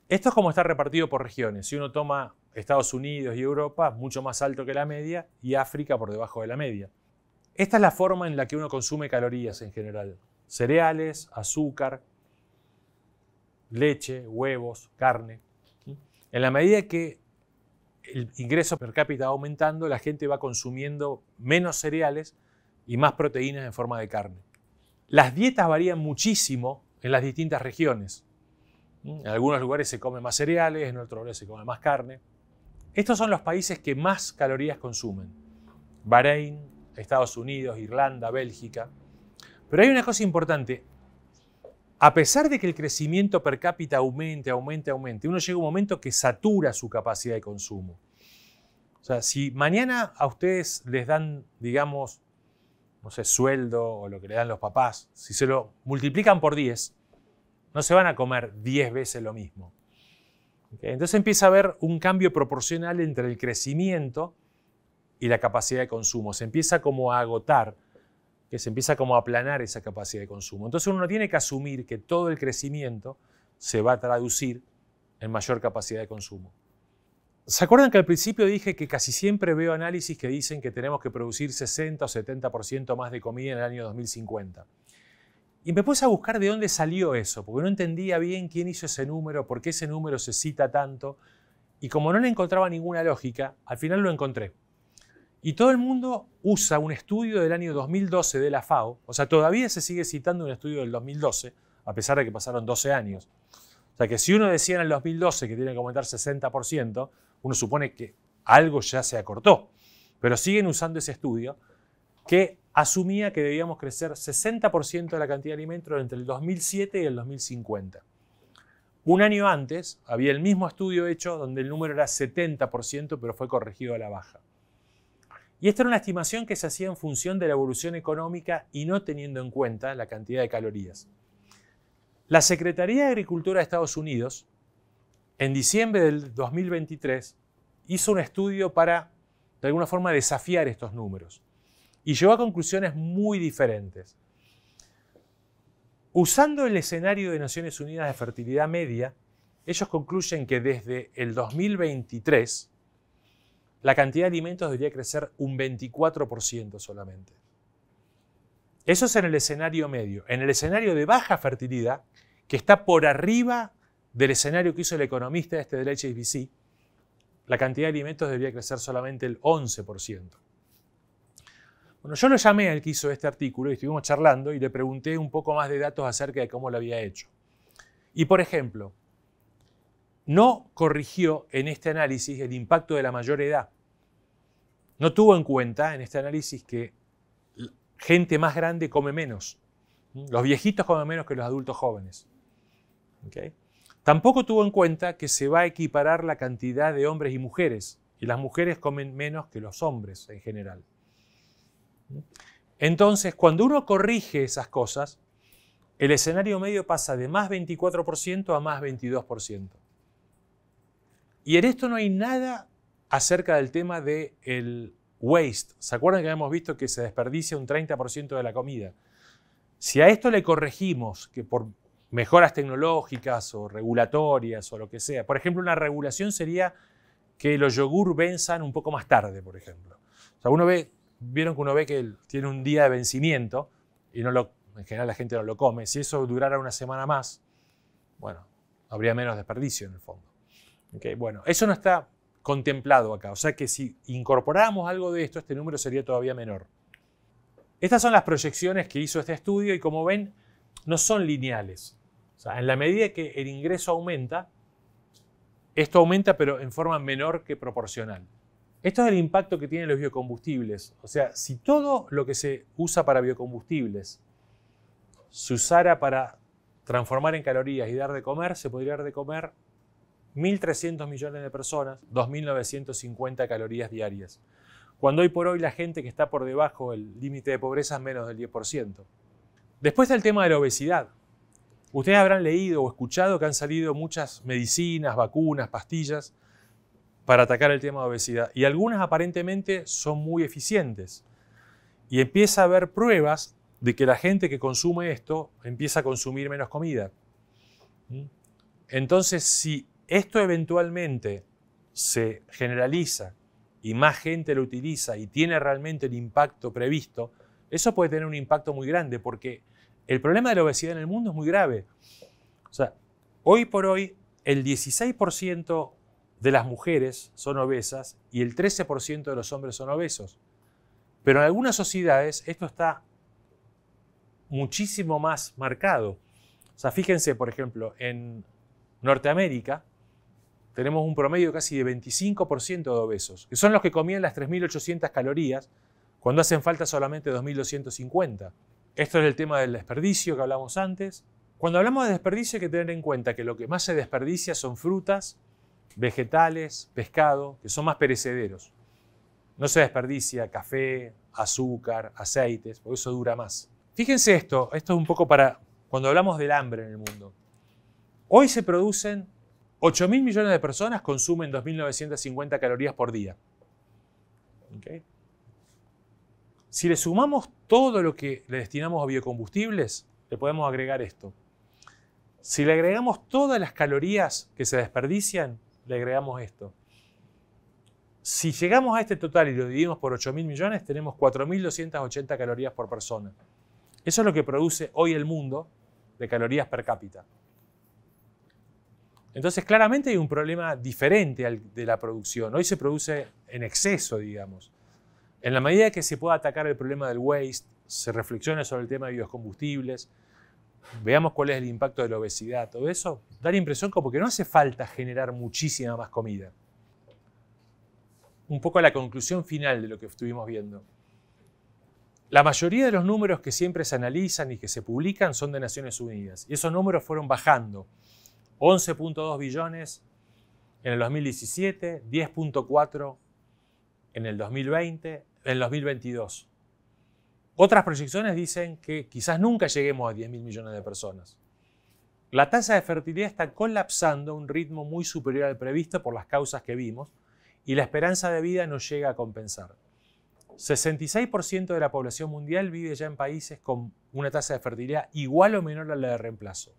Esto es como está repartido por regiones. Si uno toma Estados Unidos y Europa mucho más alto que la media y África por debajo de la media. Esta es la forma en la que uno consume calorías en general. Cereales, azúcar, leche, huevos, carne. En la medida que el ingreso per cápita va aumentando, la gente va consumiendo menos cereales y más proteínas en forma de carne. Las dietas varían muchísimo en las distintas regiones. En algunos lugares se come más cereales, en otros lugares se come más carne. Estos son los países que más calorías consumen. Bahrein, Estados Unidos, Irlanda, Bélgica. Pero hay una cosa importante. A pesar de que el crecimiento per cápita aumente, aumente, aumente, uno llega a un momento que satura su capacidad de consumo. O sea, si mañana a ustedes les dan, digamos, no sé, sueldo o lo que le dan los papás, si se lo multiplican por 10, no se van a comer 10 veces lo mismo. Entonces empieza a haber un cambio proporcional entre el crecimiento y la capacidad de consumo. Se empieza como a agotar, que se empieza como a aplanar esa capacidad de consumo. Entonces uno tiene que asumir que todo el crecimiento se va a traducir en mayor capacidad de consumo. ¿Se acuerdan que al principio dije que casi siempre veo análisis que dicen que tenemos que producir 60 o 70% más de comida en el año 2050? Y me puse a buscar de dónde salió eso, porque no entendía bien quién hizo ese número, por qué ese número se cita tanto. Y como no le encontraba ninguna lógica, al final lo encontré. Y todo el mundo usa un estudio del año 2012 de la FAO, o sea, todavía se sigue citando un estudio del 2012, a pesar de que pasaron 12 años. O sea, que si uno decía en el 2012 que tiene que aumentar 60%, uno supone que algo ya se acortó. Pero siguen usando ese estudio que asumía que debíamos crecer 60% de la cantidad de alimentos entre el 2007 y el 2050. Un año antes había el mismo estudio hecho donde el número era 70%, pero fue corregido a la baja. Y esta era una estimación que se hacía en función de la evolución económica y no teniendo en cuenta la cantidad de calorías. La Secretaría de Agricultura de Estados Unidos, en diciembre del 2023, hizo un estudio para, de alguna forma, desafiar estos números y llegó a conclusiones muy diferentes. Usando el escenario de Naciones Unidas de Fertilidad Media, ellos concluyen que desde el 2023 la cantidad de alimentos debería crecer un 24% solamente. Eso es en el escenario medio. En el escenario de baja fertilidad, que está por arriba del escenario que hizo el economista este del HSBC, la cantidad de alimentos debería crecer solamente el 11%. Bueno, yo lo llamé al que hizo este artículo y estuvimos charlando y le pregunté un poco más de datos acerca de cómo lo había hecho. Y por ejemplo, no corrigió en este análisis el impacto de la mayor edad. No tuvo en cuenta en este análisis que gente más grande come menos. ¿Mm? Los viejitos comen menos que los adultos jóvenes. Tampoco tuvo en cuenta que se va a equiparar la cantidad de hombres y mujeres, y las mujeres comen menos que los hombres en general. Entonces, cuando uno corrige esas cosas, el escenario medio pasa de más 24% a más 22%. Y en esto no hay nada acerca del tema del el waste. ¿Se acuerdan que habíamos visto que se desperdicia un 30% de la comida? Si a esto le corregimos que por mejoras tecnológicas o regulatorias o lo que sea, por ejemplo, una regulación sería que los yogur venzan un poco más tarde, por ejemplo. O sea, uno ve vieron que uno ve que tiene un día de vencimiento y no lo, en general la gente no lo come. Si eso durara una semana más, bueno, habría menos desperdicio en el fondo. bueno, eso no está contemplado acá. O sea que si incorporamos algo de esto, este número sería todavía menor. Estas son las proyecciones que hizo este estudio y como ven, no son lineales. O sea, en la medida que el ingreso aumenta, esto aumenta pero en forma menor que proporcional. Esto es el impacto que tienen los biocombustibles. O sea, si todo lo que se usa para biocombustibles se usara para transformar en calorías y dar de comer, se podría dar de comer 1.300 millones de personas, 2.950 calorías diarias. Cuando hoy por hoy la gente que está por debajo del límite de pobreza es menos del 10%. Después del tema de la obesidad. Ustedes habrán leído o escuchado que han salido muchas medicinas, vacunas, pastillas para atacar el tema de obesidad y algunas aparentemente son muy eficientes. Y empieza a haber pruebas de que la gente que consume esto empieza a consumir menos comida. ¿Mm? Entonces, si esto eventualmente se generaliza y más gente lo utiliza y tiene realmente el impacto previsto, eso puede tener un impacto muy grande porque el problema de la obesidad en el mundo es muy grave. O sea, hoy por hoy el 16% de las mujeres son obesas y el 13% de los hombres son obesos. Pero en algunas sociedades esto está muchísimo más marcado. O sea, fíjense, por ejemplo, en Norteamérica tenemos un promedio casi de 25% de obesos, que son los que comían las 3.800 calorías cuando hacen falta solamente 2.250. Esto es el tema del desperdicio que hablamos antes. Cuando hablamos de desperdicio hay que tener en cuenta que lo que más se desperdicia son frutas, vegetales, pescado, que son más perecederos. No se desperdicia café, azúcar, aceites, porque eso dura más. Fíjense esto, esto es un poco para cuando hablamos del hambre en el mundo. Hoy se producen 8,000 millones de personas consumen 2.950 calorías por día. Si le sumamos todo lo que le destinamos a biocombustibles, le podemos agregar esto. Si le agregamos todas las calorías que se desperdician, le agregamos esto. Si llegamos a este total y lo dividimos por 8.000 millones, tenemos 4.280 calorías por persona. Eso es lo que produce hoy el mundo de calorías per cápita. Entonces, claramente hay un problema diferente al de la producción. Hoy se produce en exceso, digamos. En la medida que se pueda atacar el problema del waste, se reflexiona sobre el tema de biocombustibles, veamos cuál es el impacto de la obesidad, todo eso, da la impresión como que no hace falta generar muchísima más comida. Un poco a la conclusión final de lo que estuvimos viendo. La mayoría de los números que siempre se analizan y que se publican son de Naciones Unidas. Y esos números fueron bajando. 11.2 billones en el 2017, 10.4 en el 2020, en el 2022. Otras proyecciones dicen que quizás nunca lleguemos a 10 mil millones de personas. La tasa de fertilidad está colapsando a un ritmo muy superior al previsto por las causas que vimos y la esperanza de vida no llega a compensar. 66% de la población mundial vive ya en países con una tasa de fertilidad igual o menor a la de reemplazo.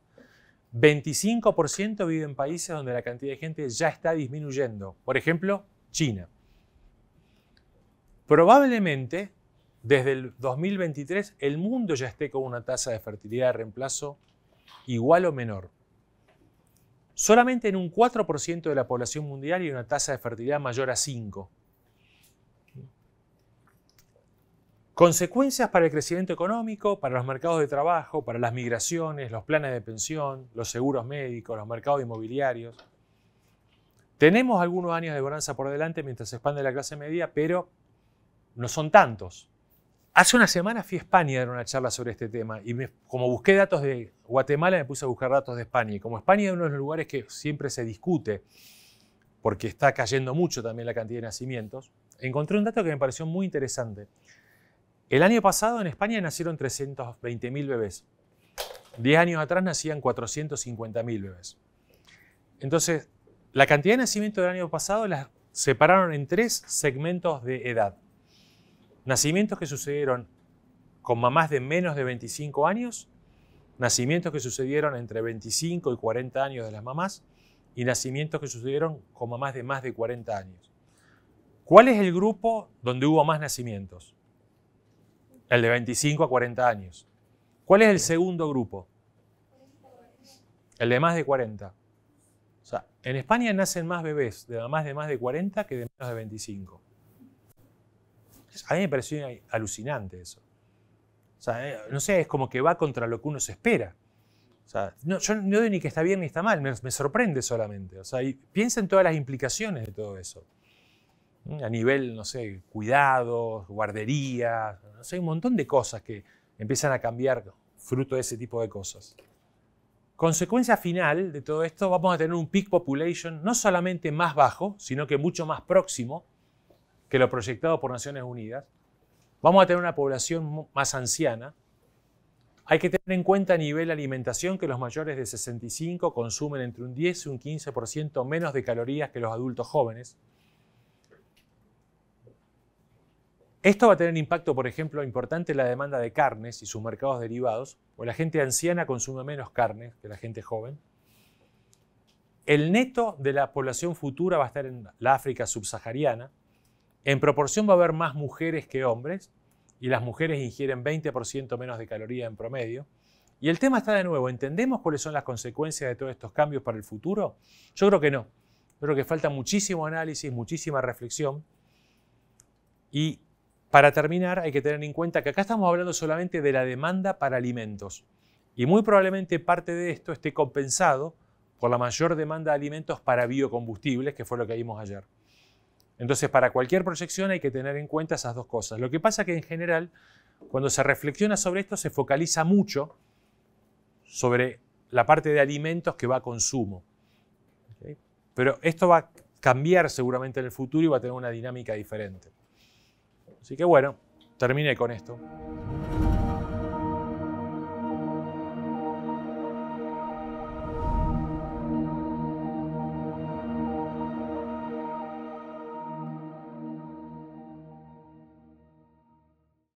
25% vive en países donde la cantidad de gente ya está disminuyendo, por ejemplo, China. Probablemente desde el 2023 el mundo ya esté con una tasa de fertilidad de reemplazo igual o menor. Solamente en un 4% de la población mundial y una tasa de fertilidad mayor a 5. Consecuencias para el crecimiento económico, para los mercados de trabajo, para las migraciones, los planes de pensión, los seguros médicos, los mercados inmobiliarios. Tenemos algunos años de bonanza por delante mientras se expande la clase media, pero no son tantos. Hace una semana fui a España a dar una charla sobre este tema y como busqué datos de Guatemala me puse a buscar datos de España. Y como España es uno de los lugares que siempre se discute, porque está cayendo mucho también la cantidad de nacimientos, encontré un dato que me pareció muy interesante. El año pasado en España nacieron 320.000 bebés. Diez años atrás nacían 450.000 bebés. Entonces, la cantidad de nacimientos del año pasado las separaron en tres segmentos de edad. Nacimientos que sucedieron con mamás de menos de 25 años, nacimientos que sucedieron entre 25 y 40 años de las mamás y nacimientos que sucedieron con mamás de más de 40 años. ¿Cuál es el grupo donde hubo más nacimientos? El de 25 a 40 años. ¿Cuál es el segundo grupo? El de más de 40. sea, en España nacen más bebés de mamás de más de 40 que de menos de 25. A mí me pareció alucinante eso. O sea, eh, no sé, es como que va contra lo que uno se espera. no, yo no digo ni que está bien ni está mal, me, sorprende solamente. O sea, piensa en todas las implicaciones de todo eso. Mm, a nivel, no sé, cuidados, guarderías, no sé, un montón de cosas que empiezan a cambiar fruto de ese tipo de cosas. Consecuencia final de todo esto, vamos a tener un peak population no solamente más bajo, sino que mucho más próximo que lo proyectado por Naciones Unidas, vamos a tener una población más anciana. Hay que tener en cuenta a nivel alimentación que los mayores de 65 consumen entre un 10 y un 15% menos de calorías que los adultos jóvenes. Esto va a tener un impacto, por ejemplo, importante en la demanda de carnes y sus mercados derivados, o la gente anciana consume menos carne que la gente joven. El neto de la población futura va a estar en la África subsahariana, en proporción va a haber más mujeres que hombres y las mujeres ingieren 20% menos de caloría en promedio. Y el tema está de nuevo, ¿entendemos cuáles son las consecuencias de todos estos cambios para el futuro? Yo creo que no. creo que falta muchísimo análisis, muchísima reflexión. Y para terminar, hay que tener en cuenta que acá estamos hablando solamente de la demanda para alimentos. Y muy probablemente parte de esto esté compensado por la mayor demanda de alimentos para biocombustibles, que fue lo que vimos ayer. Entonces, para cualquier proyección hay que tener en cuenta esas dos cosas. Lo que pasa es que en general, cuando se reflexiona sobre esto, se focaliza mucho sobre la parte de alimentos que va a consumo. Pero esto va a cambiar seguramente en el futuro y va a tener una dinámica diferente. Así que bueno, terminé con esto.